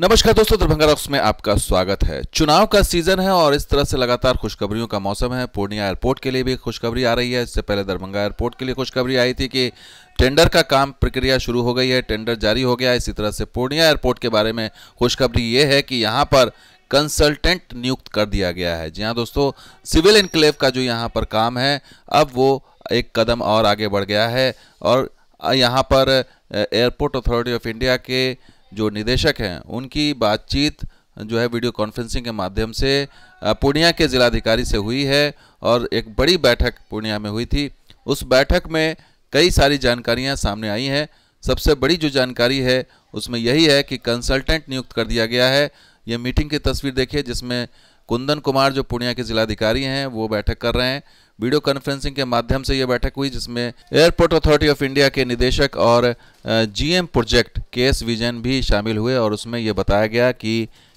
नमस्कार दोस्तों दरभंगा रॉक्स में आपका स्वागत है चुनाव का सीजन है और इस तरह से लगातार खुशखबरियों का मौसम है पूर्णिया एयरपोर्ट के लिए भी खुशखबरी आ रही है इससे पहले दरभंगा एयरपोर्ट के लिए खुशखबरी आई थी कि टेंडर का काम प्रक्रिया शुरू हो गई है टेंडर जारी हो गया इसी तरह से पूर्णिया एयरपोर्ट के बारे में खुशखबरी ये है कि यहाँ पर कंसल्टेंट नियुक्त कर दिया गया है जी हाँ दोस्तों सिविल इनक्लेव का जो यहाँ पर काम है अब वो एक कदम और आगे बढ़ गया है और यहाँ पर एयरपोर्ट अथॉरिटी ऑफ इंडिया के जो निदेशक हैं उनकी बातचीत जो है वीडियो कॉन्फ्रेंसिंग के माध्यम से पूर्णिया के जिलाधिकारी से हुई है और एक बड़ी बैठक पूर्णिया में हुई थी उस बैठक में कई सारी जानकारियां सामने आई हैं सबसे बड़ी जो जानकारी है उसमें यही है कि कंसल्टेंट नियुक्त कर दिया गया है ये मीटिंग की तस्वीर देखिए जिसमें कुंदन कुमार जो पूर्णिया के जिलाधिकारी हैं वो बैठक कर रहे हैं वीडियो कॉन्फ्रेंसिंग के माध्यम से यह बैठक हुई जिसमें एयरपोर्ट अथॉरिटी ऑफ इंडिया के निदेशक और GM project K S Vijan भी शामिल हुए और उसमें यह बताया गया कि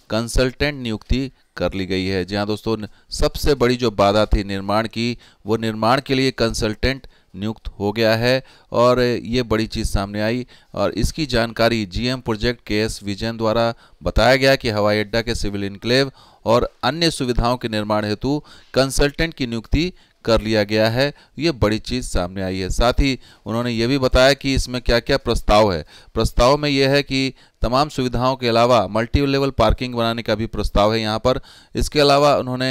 कंसल्टेंट नियुक्ति कर ली गई है जी हाँ दोस्तों सबसे बड़ी जो बाधा थी निर्माण की वो निर्माण के लिए कंसल्टेंट नियुक्त हो गया है और ये बड़ी चीज़ सामने आई और इसकी जानकारी GM project K S Vijan द्वारा बताया गया कि हवाई अड्डा के सिविल इनक्लेव और अन्य सुविधाओं के निर्माण हेतु कंसल्टेंट की नियुक्ति कर लिया गया है ये बड़ी चीज़ सामने आई है साथ ही उन्होंने ये भी बताया कि इसमें क्या क्या प्रस्ताव है प्रस्ताव में यह है कि तमाम सुविधाओं के अलावा मल्टी लेवल पार्किंग बनाने का भी प्रस्ताव है यहाँ पर इसके अलावा उन्होंने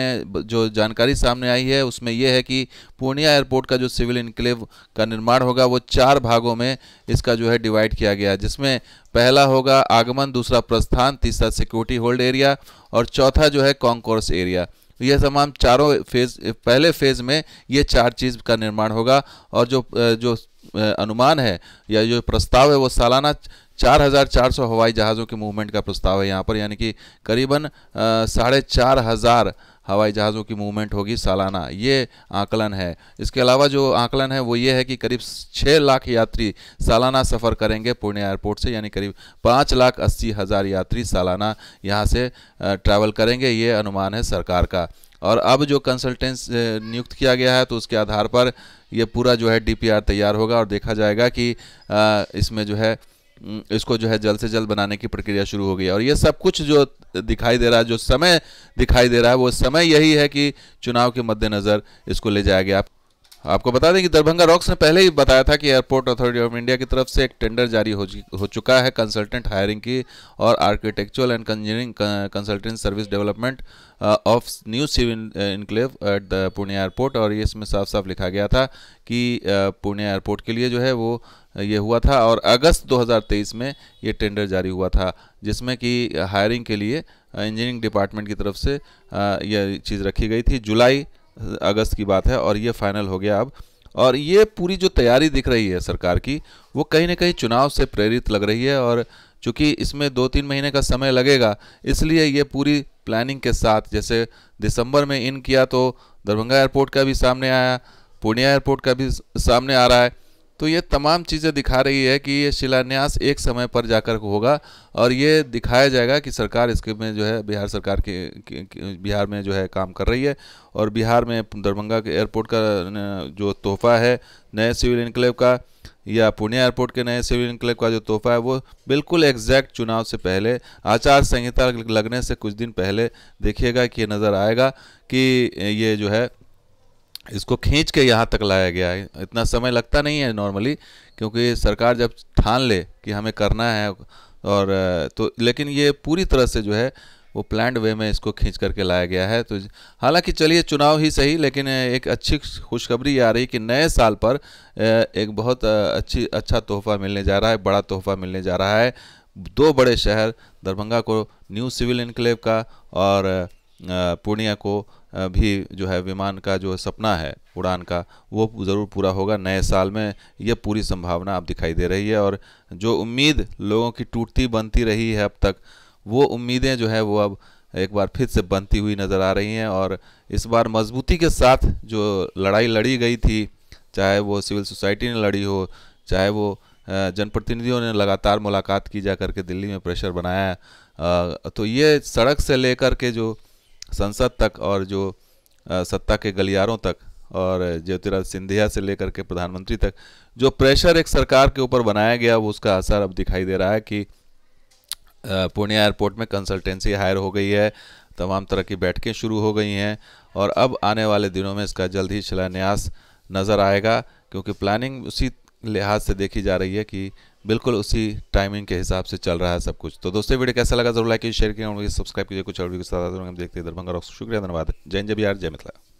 जो जानकारी सामने आई है उसमें यह है कि पूर्णिया एयरपोर्ट का जो सिविल इनक्लेव का निर्माण होगा वो चार भागों में इसका जो है डिवाइड किया गया जिसमें पहला होगा आगमन दूसरा प्रस्थान तीसरा सिक्योरिटी होल्ड एरिया और चौथा जो है कॉन्कोर्स एरिया तो यह तमाम चारों फेज पहले फेज में ये चार चीज़ का निर्माण होगा और जो जो अनुमान है या जो प्रस्ताव है वो सालाना 4,400 हवाई जहाज़ों के मूवमेंट का प्रस्ताव है यहाँ पर यानी कि करीबन साढ़े चार हज़ार हवाई जहाज़ों की मूवमेंट होगी सालाना ये आकलन है इसके अलावा जो आकलन है वो ये है कि करीब छः लाख यात्री सालाना सफ़र करेंगे पूर्णिया एयरपोर्ट से यानी करीब पाँच लाख अस्सी हज़ार यात्री सालाना यहाँ से ट्रैवल करेंगे ये अनुमान है सरकार का और अब जो कंसल्टेंस नियुक्त किया गया है तो उसके आधार पर ये पूरा जो है डीपीआर तैयार होगा और देखा जाएगा कि इसमें जो है इसको जो है जल्द से जल्द बनाने की प्रक्रिया शुरू हो गई और ये सब कुछ जो दिखाई दे रहा है जो समय दिखाई दे रहा है वो समय यही है कि चुनाव के मद्देनज़र इसको ले जाया गया आपको बता दें कि दरभंगा रॉक्स ने पहले ही बताया था कि एयरपोर्ट अथॉरिटी ऑफ इंडिया की तरफ से एक टेंडर जारी हो, हो चुका है कंसल्टेंट हायरिंग की और architectural and engineering consultant service development of new civil enclave at the Pune airport और ये इसमें साफ साफ लिखा गया था कि पुणे एयरपोर्ट के लिए जो है वो ये हुआ था और अगस्त 2023 में ये टेंडर जारी हुआ था जिसमें कि हायरिंग के लिए इंजीनियरिंग डिपार्टमेंट की तरफ से यह चीज़ रखी गई थी जुलाई अगस्त की बात है और ये फाइनल हो गया अब और ये पूरी जो तैयारी दिख रही है सरकार की वो कहीं ना कहीं चुनाव से प्रेरित लग रही है और चूँकि इसमें दो तीन महीने का समय लगेगा इसलिए ये पूरी प्लानिंग के साथ जैसे दिसंबर में इन किया तो दरभंगा एयरपोर्ट का भी सामने आया पूर्णिया एयरपोर्ट का भी सामने आ रहा है तो ये तमाम चीज़ें दिखा रही है कि ये शिलान्यास एक समय पर जाकर होगा और ये दिखाया जाएगा कि सरकार इसके में जो है बिहार सरकार के, बिहार में जो है काम कर रही है और बिहार में दरभंगा के एयरपोर्ट का जो तोहफा है नए सिविल इनक्लेव का या पूर्णिया एयरपोर्ट के नए सिविल इनकलेव का जो तोहफा है वो बिल्कुल एग्जैक्ट चुनाव से पहले आचार संहिता लगने से कुछ दिन पहले देखिएगा कि ये नज़र आएगा कि ये जो है इसको खींच के यहाँ तक लाया गया है इतना समय लगता नहीं है नॉर्मली क्योंकि सरकार जब ठान ले कि हमें करना है और तो लेकिन ये पूरी तरह से जो है वो प्लान्ड वे में इसको खींच करके लाया गया है तो हालांकि चलिए चुनाव ही सही लेकिन एक अच्छी खुशखबरी आ रही कि नए साल पर एक बहुत अच्छी अच्छा तोहफा मिलने जा रहा है बड़ा तोहफा मिलने जा रहा है दो बड़े शहर दरभंगा को न्यू सिविल इनक्लेव का और पूर्णिया को भी जो है विमान का जो सपना है उड़ान का वो ज़रूर पूरा होगा नए साल में ये पूरी संभावना आप दिखाई दे रही है और जो उम्मीद लोगों की टूटती बनती रही है अब तक वो उम्मीदें जो है वो अब एक बार फिर से बनती हुई नज़र आ रही हैं और इस बार मजबूती के साथ जो लड़ाई लड़ी गई थी चाहे वो सिविल सोसाइटी ने लड़ी हो चाहे वो जनप्रतिनिधियों ने लगातार मुलाकात की जा करके दिल्ली में प्रेशर बनाया तो ये सड़क से लेकर के जो संसद तक और जो सत्ता के गलियारों तक और ज्योतिराज सिंधिया से लेकर के प्रधानमंत्री तक जो प्रेशर एक सरकार के ऊपर बनाया गया वो उसका असर अब दिखाई दे रहा है कि पूर्णिया एयरपोर्ट में कंसल्टेंसी हायर हो गई है तमाम तरह की बैठकें शुरू हो गई हैं और अब आने वाले दिनों में इसका जल्द ही शिलान्यास नज़र आएगा क्योंकि प्लानिंग उसी लिहाज से देखी जा रही है कि बिल्कुल उसी टाइमिंग के हिसाब से चल रहा है सब कुछ तो दोस्तों वीडियो कैसा लगा जरूर लाइक कीजिए शेयर कीजिए और सब्सक्राइब कीजिए कुछ और वीडियो के साथ देखते हैं दरभंगा शुक्रिया धन्यवाद जय जय बिहार जय मिथिला